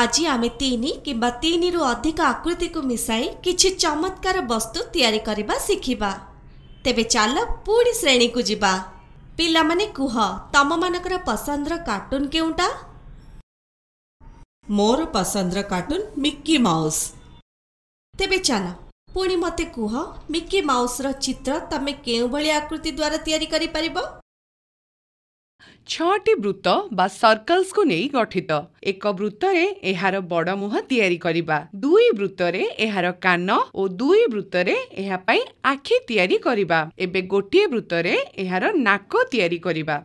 आज आम तीन कि रु अधिक आकृति को मिसाई कि चमत्कार वस्तु या शिखा तेज चल पुणी श्रेणी को जी पाने कह तुम मानक पसंद रटून के मोर पसंद कार्टून मिक्की माउस तेज चल पुणी मत कह मिक्की माउस चित्र तुम्हें क्यों भाई आकृति द्वारा या ଛଅଟି ବୃତ୍ତ ବା ସର୍କଲ୍ସକୁ ନେଇ ଗଠିତ ଏକ ବୃତ୍ତରେ ଏହାର ବଡ଼ ମୁହଁ ତିଆରି କରିବା ଦୁଇ ବୃତ୍ତରେ ଏହାର କାନ ଓ ଦୁଇ ବୃତ୍ତରେ ଏହା ପାଇଁ ଆଖି ତିଆରି କରିବା ଏବେ ଗୋଟିଏ ବୃତ୍ତରେ ଏହାର ନାକ ତିଆରି କରିବା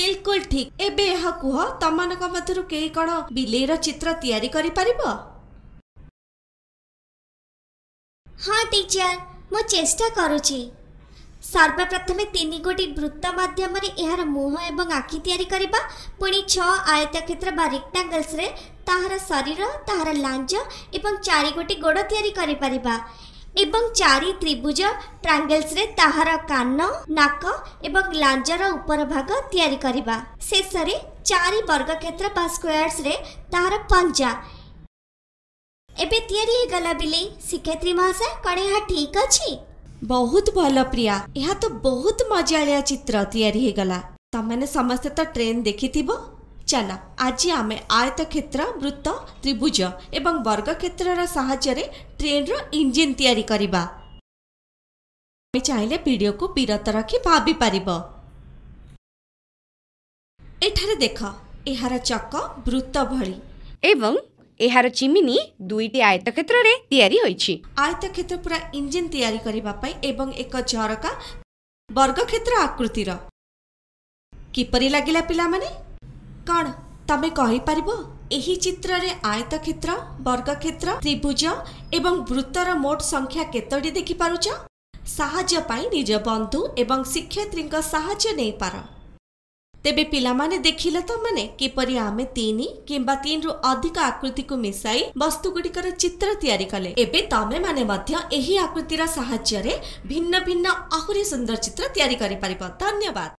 ବିଲକୁଲ ଠିକ ଏବେ ଏହା କୁହ ତମମାନଙ୍କ ମଧ୍ୟରୁ କେହି କ'ଣ ବିଲେଇର ଚିତ୍ର ତିଆରି କରିପାରିବ ହଁ ଟିଚର ମୁଁ ଚେଷ୍ଟା କରୁଛି ସର୍ବପ୍ରଥମେ ତିନି ଗୋଟି ବୃତ୍ତ ମାଧ୍ୟମରେ ଏହାର ମୁହଁ ଏବଂ ଆଖି ତିଆରି କରିବା ପୁଣି ଛଅ ଆୟତକ୍ଷେତ୍ର ବା ରେକ୍ଟାଙ୍ଗଲ୍ସରେ ତାହାର ଶରୀର ତାହାର ଲାଞ୍ଜ ଏବଂ ଚାରି ଗୋଟି ଗୋଡ଼ ତିଆରି କରିପାରିବା ଏବଂ ଚାରି ତ୍ରିଭୁଜ ଟ୍ରାଙ୍ଗେଲ୍ସରେ ତାହାର କାନ ନାକ ଏବଂ ଲାଞ୍ଜର ଉପର ଭାଗ ତିଆରି କରିବା ଶେଷରେ ଚାରି ବର୍ଗକ୍ଷେତ୍ର ବା ସ୍କୋୟାର୍ସରେ ତାହାର ପଞ୍ଜା ଏବେ ତିଆରି ହେଇଗଲା ବିଲେଇ ଶିକ୍ଷୟତ୍ରୀ ମହାଶୟ କ'ଣ ଏହା ଠିକ୍ ଅଛି ବହୁତ ଭଲ ପ୍ରିୟା ଏହା ତ ବହୁତ ମଜାଳିଆ ଚିତ୍ର ତିଆରି ହେଇଗଲା ତମମାନେ ସମସ୍ତେ ତ ଟ୍ରେନ୍ ଦେଖିଥିବ ଚାଲ ଆଜି ଆମେ ଆୟତକ୍ଷେତ୍ର ବୃତ୍ତ ତ୍ରିଭୁଜ ଏବଂ ବର୍ଗକ୍ଷେତ୍ରର ସାହାଯ୍ୟରେ ଟ୍ରେନ୍ର ଇଞ୍ଜିନ୍ ତିଆରି କରିବା ଆମେ ଚାହିଁଲେ ଭିଡ଼ିଓକୁ ବିରତ ରଖି ଭାବିପାରିବ ଏଠାରେ ଦେଖ ଏହାର ଚକ ବୃତ୍ତ ଭଳି ଏବଂ ଏହାର ଚିମିନି ଦୁଇଟି ଆୟତକ୍ଷେତ୍ରରେ ତିଆରି ହୋଇଛି ଆୟତକ୍ଷେତ୍ର ପୁରା ଇଞ୍ଜିନ୍ ତିଆରି କରିବା ପାଇଁ ଏବଂ ଏକ ଝରକା ବର୍ଗକ୍ଷେତ୍ର ଆକୃତିର କିପରି ଲାଗିଲା ପିଲାମାନେ କ'ଣ ତମେ କହିପାରିବ ଏହି ଚିତ୍ରରେ ଆୟତକ୍ଷେତ୍ର ବର୍ଗକ୍ଷେତ୍ର ତ୍ରିଭୁଜ ଏବଂ ବୃତ୍ତର ମୋଟ ସଂଖ୍ୟା କେତୋଟି ଦେଖିପାରୁଛ ସାହାଯ୍ୟ ପାଇଁ ନିଜ ବନ୍ଧୁ ଏବଂ ଶିକ୍ଷୟତ୍ରୀଙ୍କ ସାହାଯ୍ୟ ନେଇପାର ତେବେ ପିଲାମାନେ ଦେଖିଲେ ତ ମାନେ କିପରି ଆମେ ତିନି କିମ୍ବା ତିନିରୁ ଅଧିକ ଆକୃତିକୁ ମିଶାଇ ବସ୍ତୁଗୁଡ଼ିକର ଚିତ୍ର ତିଆରି କଲେ ଏବେ ତମେମାନେ ମଧ୍ୟ ଏହି ଆକୃତିର ସାହାଯ୍ୟରେ ଭିନ୍ନ ଭିନ୍ନ ଆହୁରି ସୁନ୍ଦର ଚିତ୍ର ତିଆରି କରିପାରିବ ଧନ୍ୟବାଦ